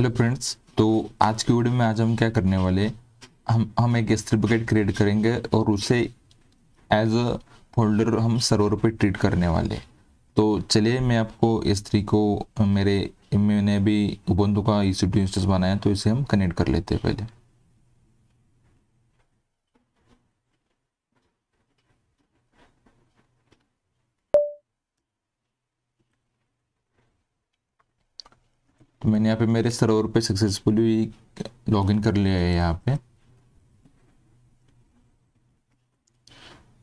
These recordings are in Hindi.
हेलो फ्रेंड्स तो आज की वीडियो में आज हम क्या करने वाले हम हम एक स्त्री बकेट क्रिएट करेंगे और उसे एज अ फोल्डर हम सर्वर पे ट्रीट करने वाले तो चलिए मैं आपको स्त्री को मेरे मैंने भी उबंधु का ई सी इंस्टेंस बनाया तो इसे हम कनेक्ट कर लेते हैं पहले तो मैंने यहाँ पे मेरे सर्वर पे सक्सेसफुली लॉगिन कर लिया है यहाँ पे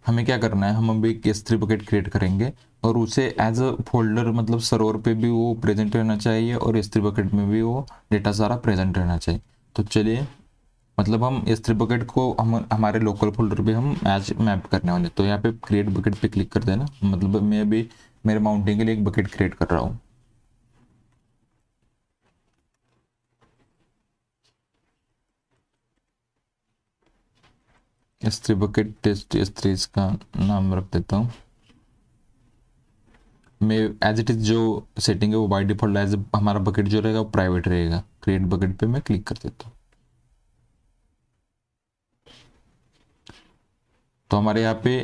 हमें क्या करना है हम अभी एस थ्री बकेट क्रिएट करेंगे और उसे एज अ फोल्डर मतलब सर्वर पे भी वो प्रेजेंट रहना चाहिए और एस थ्री बकेट में भी वो डेटा सारा प्रेजेंट रहना चाहिए तो चलिए मतलब हम एस थ्री बकेट को हम हमारे लोकल फोल्डर पे हम एज मैप करने वाले तो यहाँ पे क्रिएट बकेट पे क्लिक कर देना मतलब मैं अभी मेरे माउंटिंग के लिए एक बकेट क्रिएट कर रहा हूँ S three bucket test S three इसका नाम रख देता हूँ मैं एज इट इज़ जो सेटिंग है वो बाई डिफॉल्ट एज हमारा बकेट जो रहेगा वो प्राइवेट रहेगा क्रिएट बकेट पे मैं क्लिक कर देता हूँ तो हमारे यहाँ पे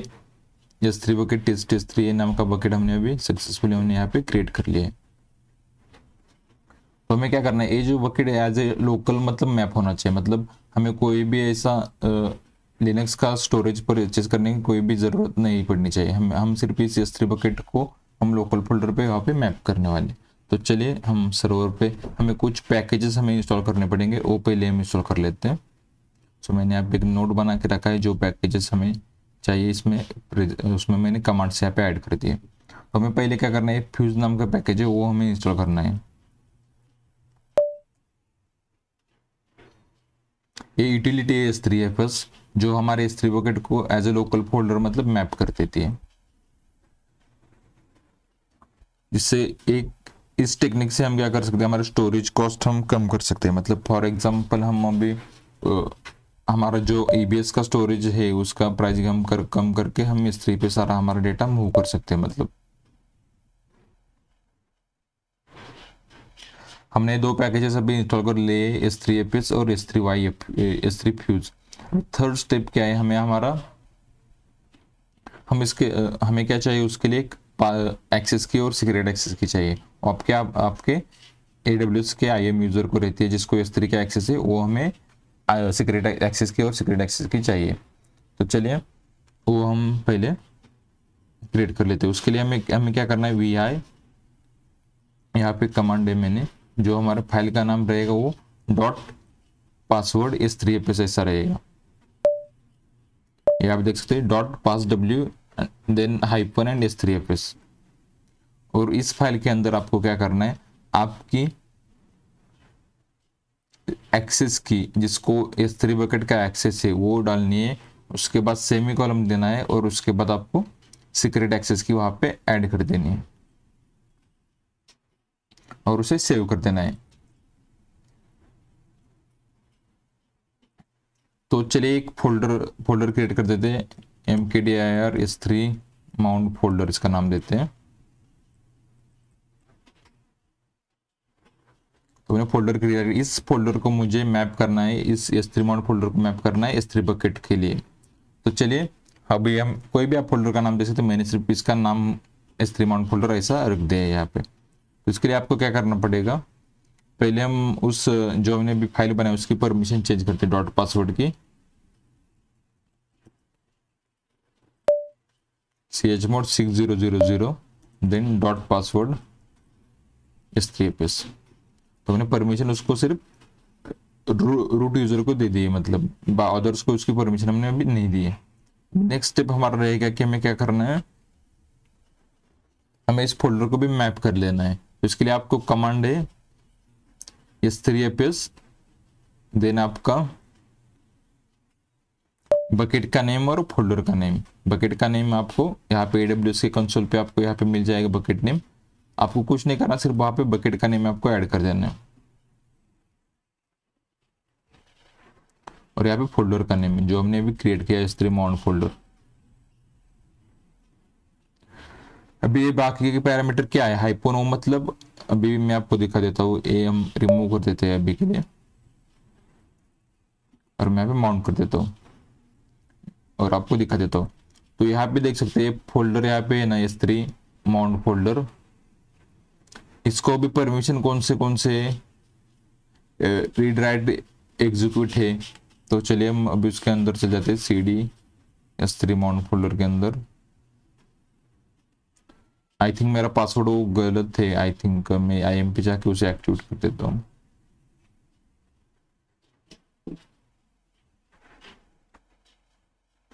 S three bucket test S three नाम का बकेट हमने अभी सक्सेसफुली हमने यहाँ पे क्रिएट कर लिया है तो हमें क्या करना है ये जो बकेट है एज ए लोकल मतलब मैप होना चाहिए मतलब हमें कोई भी ऐसा लिनक्स का स्टोरेज पर परचेज करने की कोई भी ज़रूरत नहीं पड़नी चाहिए हम हम सिर्फ इस एस थ्री बकेट को हम लोकल फोल्डर पे वहाँ पे मैप करने वाले तो चलिए हम सर्वर पे हमें कुछ पैकेजेस हमें इंस्टॉल करने पड़ेंगे ओ पे हम इंस्टॉल कर लेते हैं सो मैंने आप एक नोट बना के रखा है जो पैकेजेस हमें चाहिए इसमें उसमें मैंने कमांड से यहाँ पे ऐड कर दिए तो हमें पहले क्या करना है फ्यूज नाम का पैकेज है वो हमें इंस्टॉल करना है ये यूटिलिटी एस थ्री है बस जो हमारे थ्री बकेट को एज ए लोकल फोल्डर मतलब मैप कर देती है जिससे एक इस टेक्निक से हम क्या कर सकते हैं हमारे स्टोरेज कॉस्ट हम कम कर सकते हैं मतलब फॉर एग्जांपल हम अभी हमारा जो ई का स्टोरेज है उसका प्राइस हम कर, कम करके हम इस थ्री पे सारा हमारा डेटा मूव कर सकते हैं मतलब हमने दो पैकेजेस अभी इंस्टॉल कर लिए एस थ्री एफ एस और S three Y F S three fuse third step क्या है हमें हमारा हम इसके हमें क्या चाहिए उसके लिए एक्सेस की और सीक्रेट एक्सेस की चाहिए आपके आप, आपके ए के आई एम यूजर को रहती है जिसको इस तरीके एक्सेस है वो हमें सीक्रेट एक्सेस की और सीक्रेट एक्सेस की चाहिए तो चलिए वो हम पहले क्रिएट कर लेते हैं उसके लिए हमें हमें क्या करना है वी आई यहाँ पे कमांड है मैंने जो हमारे फाइल का नाम रहेगा वो dot password S three F ऐसा रहेगा ये आप देख सकते हैं dot pass W then hyphen and S three F S और इस फाइल के अंदर आपको क्या करना है आपकी एक्सेस की जिसको एस थ्री बकेट का एक्सेस है वो डालनी है उसके बाद सेमी कॉलम देना है और उसके बाद आपको सीक्रेट एक्सेस की वहां पे ऐड कर देनी है और उसे सेव कर देना है तो चलिए एक फोल्डर फोल्डर क्रिएट कर देते हैं M K D I R S three mount folder इसका नाम देते हैं तो मैंने फोल्डर क्रिएट इस फोल्डर को मुझे मैप करना है इस एस थ्री माउंट फोल्डर को मैप करना है एस थ्री बकेट के लिए तो चलिए अभी हम कोई भी आप फोल्डर का नाम दे सकते हैं मैंने सिर्फ इसका नाम एस थ्री माउंट फोल्डर ऐसा रख दिया है यहाँ पे तो इसके लिए आपको क्या करना पड़ेगा पहले हम उस जो हमने भी फाइल बनाई उसकी परमिशन चेंज करते डॉट पासवर्ड की chmod 6000 then dot password escape तो हमने परमिशन उसको सिर्फ रूट यूजर को दे दिए मतलब अदर्स को उसकी परमिशन हमने अभी नहीं दी है नेक्स्ट स्टेप हमारा रहेगा कि हमें क्या करना है हमें इस फोल्डर को भी मैप कर लेना है तो इसके लिए आपको कमांड है एस थ्री एप देन आपका बकेट का नेम और फोल्डर का नेम बकेट का नेम आपको यहाँ पे एडब्ल्यू के कंसोल पे आपको यहाँ पे मिल जाएगा बकेट नेम आपको कुछ नहीं करना सिर्फ वहां पे बकेट का नेम आपको ऐड कर देना है और यहाँ पे फोल्डर का नेम जो हमने अभी क्रिएट किया है स्ट्रीम ऑन फोल्डर अभी ये बाकी के पैरामीटर क्या है हाइपोनो मतलब अभी मैं आपको दिखा देता हूँ ए हम रिमूव कर देते हैं अभी के लिए और मैं यहाँ पे माउंट कर देता हूँ और आपको दिखा देता हूँ तो यहाँ पे देख सकते हैं फोल्डर यहाँ पे है ना एस थ्री माउंट फोल्डर इसको भी परमिशन कौन से कौन से रीड राइट एग्जीक्यूट है तो चलिए हम अभी उसके अंदर चले जाते हैं C D S three mount folder के अंदर आई थिंक मेरा पासवर्ड वो गलत है आई थिंक मैं आई एम पी जाके उसे एक्टिवेट कर देता हूँ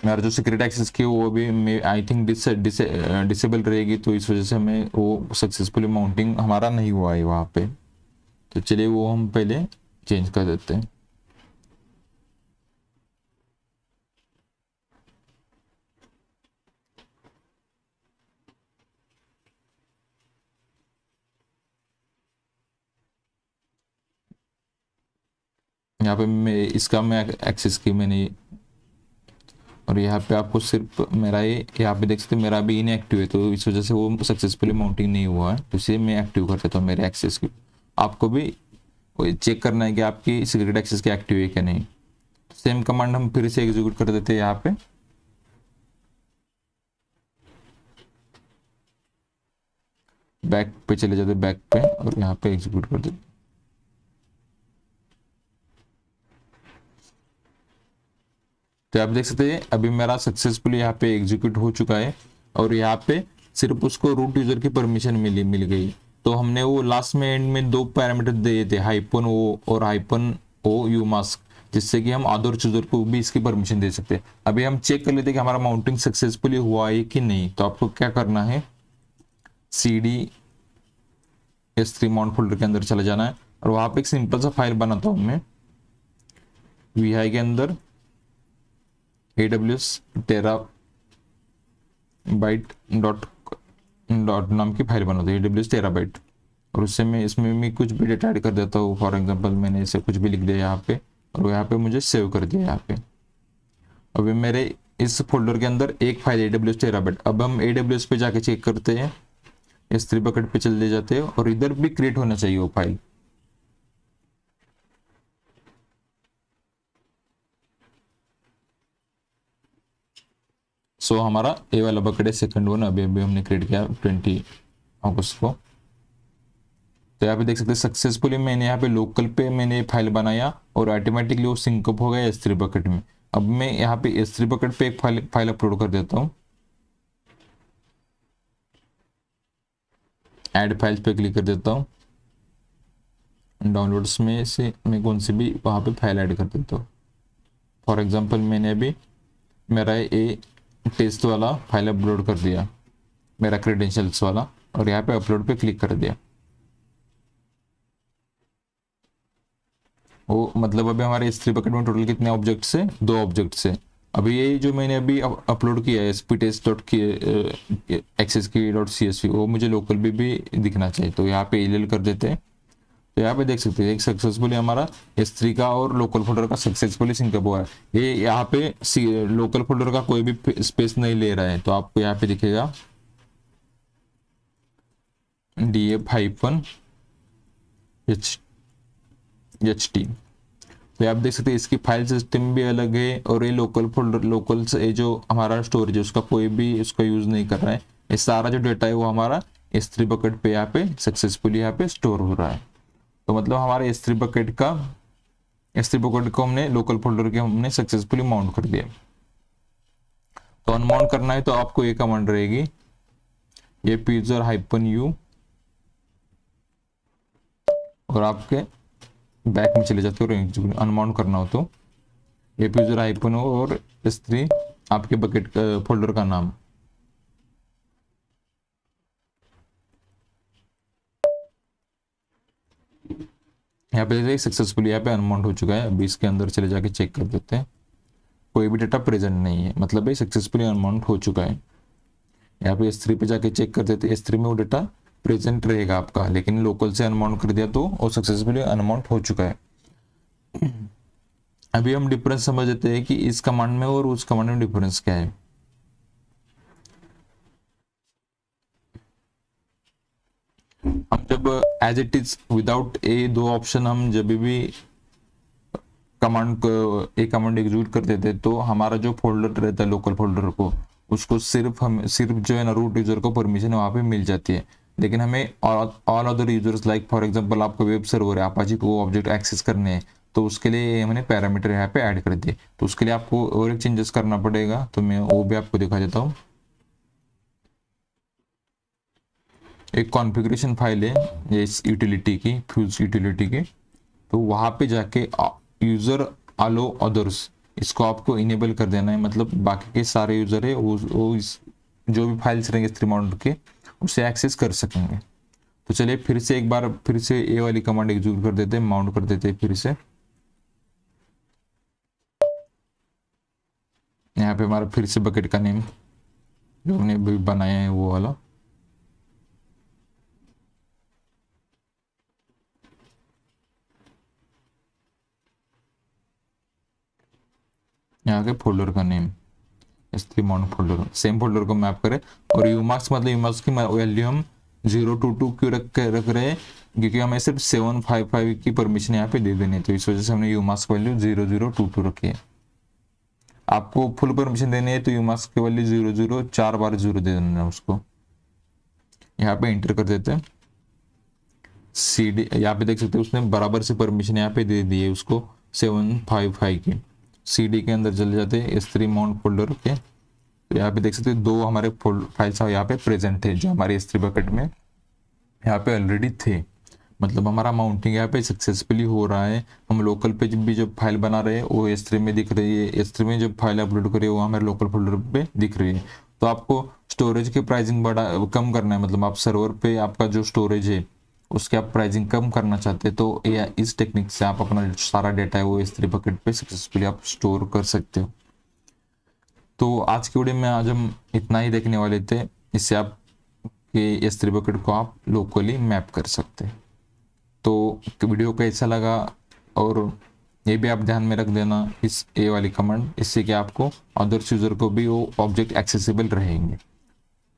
मेरा जो सिक्रेट एक्सेस की वो भी आई थिंक डिसेबल रहेगी तो इस वजह से हमें वो सक्सेसफुली माउंटिंग हमारा नहीं हुआ है वहाँ पे तो चलिए वो हम पहले चेंज कर देते हैं यहाँ पे मैं इसका मैं एक्सेस की मैंने और यहाँ पे आपको सिर्फ मेरा ये यहाँ पे देख सकते हैं मेरा भी इनएक्टिव है तो इस वजह से वो सक्सेसफुली माउंटिंग नहीं हुआ है तो इसे मैं एक्टिव कर देता हूँ मेरे एक्सेस की आपको भी चेक करना है कि आपकी सिगरेट एक्सेस की एक्टिव है क्या नहीं सेम कमांड हम फिर से एग्जीक्यूट कर देते हैं यहाँ पे बैक पे चले जाते बैक पे और यहाँ पे एग्जीक्यूट कर देते तो आप देख सकते हैं अभी मेरा सक्सेसफुली यहाँ पे एग्जीक्यूट हो चुका है और यहाँ पे सिर्फ उसको रूट यूजर की परमिशन मिली मिल गई तो हमने वो लास्ट में एंड में दो पैरामीटर दिए थे हाइपन ओ और हाइपन ओ यू मास्क जिससे कि हम आदर चूजर को भी इसकी परमिशन दे सकते हैं अभी हम चेक कर लेते हैं कि हमारा माउंटिंग सक्सेसफुली हुआ है कि नहीं तो आपको क्या करना है C D S three mount folder के अंदर चला जाना है और वहां पे एक सिंपल सा फाइल बनाता हूँ मैं वी के अंदर aws terabyte dot डॉट नाम की फाइल बना दो ए डब्ल्यू बाइट और उससे मैं इसमें मैं कुछ भी डेटा ऐड कर देता हूँ फॉर एग्जांपल मैंने इसे कुछ भी लिख दिया यहाँ पे और यहाँ पे मुझे सेव कर दिया यहाँ पे अभी मेरे इस फोल्डर के अंदर एक फाइल ए डब्ल्यू बाइट अब हम ए डब्ल्यू पे जाके चेक करते हैं इस थ्री बकेट पे चले जाते हैं और इधर भी क्रिएट होना चाहिए वो फाइल सो so, हमारा ए वाला बकेट है सेकंड वन अभी अभी हमने क्रिएट किया ट्वेंटी अगस्त को तो यहाँ पे देख सकते हैं सक्सेसफुली मैंने यहाँ पे लोकल पे मैंने फाइल बनाया और ऑटोमेटिकली वो सिंकअप हो गया एस थ्री बकेट में अब मैं यहाँ पे एस थ्री बकेट पे एक फाइल फाइल अपलोड कर देता हूँ एड फाइल्स पे क्लिक कर देता हूँ डाउनलोड्स में से मैं कौन सी भी वहाँ पे फाइल ऐड कर देता हूँ फॉर एग्जांपल मैंने अभी मेरा ए टेस्ट वाला फाइल अपलोड कर दिया मेरा क्रेडेंशियल्स वाला और यहाँ पे अपलोड पे क्लिक कर दिया वो मतलब अभी हमारे इस थ्री बकेट में टोटल कितने ऑब्जेक्ट से दो ऑब्जेक्ट से अभी ये जो मैंने अभी अपलोड किया है एस पी टेस्ट डॉट की एक्सेस की डॉट सी एस वो मुझे लोकल भी भी दिखना चाहिए तो यहाँ पे एल कर देते हैं तो यहाँ पे देख सकते हैं एक सक्सेसफुली हमारा एस थ्री का और लोकल फोल्डर का सक्सेसफुली सिंकअप हुआ है ये यहाँ पे लोकल फोल्डर का कोई भी स्पेस नहीं ले रहा है तो आपको यहाँ पे दिखेगा D A hyphen H H T तो आप देख सकते हैं इसकी फाइल सिस्टम भी अलग है और ये लोकल फोल्डर लोकल ये जो हमारा स्टोरेज है उसका कोई भी उसका यूज नहीं कर रहा है ये सारा जो डेटा है वो हमारा इस थ्री बकेट पे यहाँ पे सक्सेसफुली यहाँ पे स्टोर हो रहा है तो मतलब हमारे स्त्री बकेट का स्त्री बकेट को हमने लोकल फोल्डर के हमने सक्सेसफुली माउंट कर दिया तो अनमाउंट करना है तो आपको ये कमांड रहेगी ये पीजर हाइपन यू और आपके बैक में चले जाते हो अनमाउंट करना हो तो ये पीजर हाइपन हो और स्त्री आपके बकेट फोल्डर का नाम यहाँ पे देखिए सक्सेसफुल यहाँ पे अनमाउंट हो चुका है अभी इसके अंदर चले जाके चेक कर देते हैं कोई भी डेटा प्रेजेंट नहीं है मतलब भाई सक्सेसफुली अनमाउंट हो चुका है यहाँ पे एस थ्री पे जाके चेक कर देते एस थ्री में वो डाटा प्रेजेंट रहेगा आपका लेकिन लोकल से अनमाउंट कर दिया तो वो सक्सेसफुली अनमाउंट हो चुका है अभी हम डिफरेंस समझ लेते हैं कि इस कमांड में और उस कमांड में डिफरेंस क्या है हम जब as it is without a दो ऑप्शन हम जब भी कमांड ए कमांड एग्जीक्यूट कर देते तो हमारा जो फोल्डर रहता है लोकल फोल्डर को उसको सिर्फ हम सिर्फ जो है ना रूट यूजर को परमिशन वहाँ पे मिल जाती है लेकिन हमें all other users like for example आपका वेब सर्वर है आपाजी को ऑब्जेक्ट एक्सेस करने हैं तो उसके लिए हमने पैरामीटर यहाँ पे ऐड कर दिए तो उसके लिए आपको और एक चेंजेस करना पड़ेगा तो मैं वो भी आपको दिखा देता हूँ एक कॉन्फ़िगरेशन फाइल है इस यूटिलिटी की फ्यूज यूटिलिटी की तो वहाँ पे जाके यूज़र अलो अदर्स इसको आपको इनेबल कर देना है मतलब बाकी के सारे यूज़र है वो, वो इस जो भी फाइल्स रहेंगे स्ट्रीमाउंड के उसे एक्सेस कर सकेंगे तो चलिए फिर से एक बार फिर से ए वाली कमांड एग्जूट कर देते हैं माउंट कर देते हैं फिर से यहाँ पे हमारा फिर से बकेट का नेम जो हमने बनाया है वो वाला यहाँ के फोल्डर का name S three mount folder same folder को मैप करें और यूमार्क्स मतलब यूमार्क्स की वैल्यू हम जीरो टू टू क्यों रख के रख रहे हैं क्योंकि हमें सिर्फ सेवन फाइव फाइव की परमिशन यहाँ पे दे देनी है तो इस वजह से हमने यूमार्क्स की value zero zero two two रखी है आपको फुल परमिशन देनी है तो यूमार्क्स की वैल्यू जीरो जीरो चार बार जीरो दे देना उसको यहाँ पे एंटर कर देते हैं सी डी यहाँ पे देख सकते हैं उसने बराबर से परमिशन यहाँ पे दे दी है उसको सेवन फाइव फाइव की सी डी के अंदर चले जाते हैं एस थ्री माउंट फोल्डर के तो यहाँ पे देख सकते हैं दो हमारे फाइल्स यहाँ पे प्रेजेंट थे जो हमारे एस थ्री बकेट में यहाँ पे ऑलरेडी थे मतलब हमारा माउंटिंग यहाँ पे सक्सेसफुली हो रहा है हम लोकल पे भी जो फाइल बना रहे हैं वो एस थ्री में दिख रही है एस थ्री में जो फाइल अपलोड है वो हमारे लोकल फोल्डर पे दिख रही है तो आपको स्टोरेज के प्राइसिंग बड़ा कम करना है मतलब आप सर्वर पे आपका जो स्टोरेज है उसके आप प्राइसिंग कम करना चाहते हैं तो या इस टेक्निक से आप अपना सारा डेटा है वो इस थ्री बकेट पे सक्सेसफुली आप स्टोर कर सकते हो तो आज की वीडियो में आज हम इतना ही देखने वाले थे इससे आप के इस थ्री बकेट को आप लोकली मैप कर सकते हैं तो वीडियो कैसा लगा और ये भी आप ध्यान में रख देना इस ए वाली कमांड इससे कि आपको अदर्स यूज़र को भी वो ऑब्जेक्ट एक्सेसिबल रहेंगे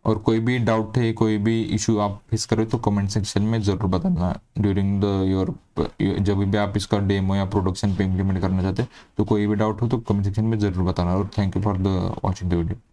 और कोई भी डाउट है कोई भी इशू आप फेस करें तो कमेंट सेक्शन में ज़रूर बताना ड्यूरिंग द योर जब भी आप इसका डेमो या प्रोडक्शन पे इम्प्लीमेंट करना चाहते हैं तो कोई भी डाउट हो तो कमेंट सेक्शन में ज़रूर बताना और thank you for the watching the video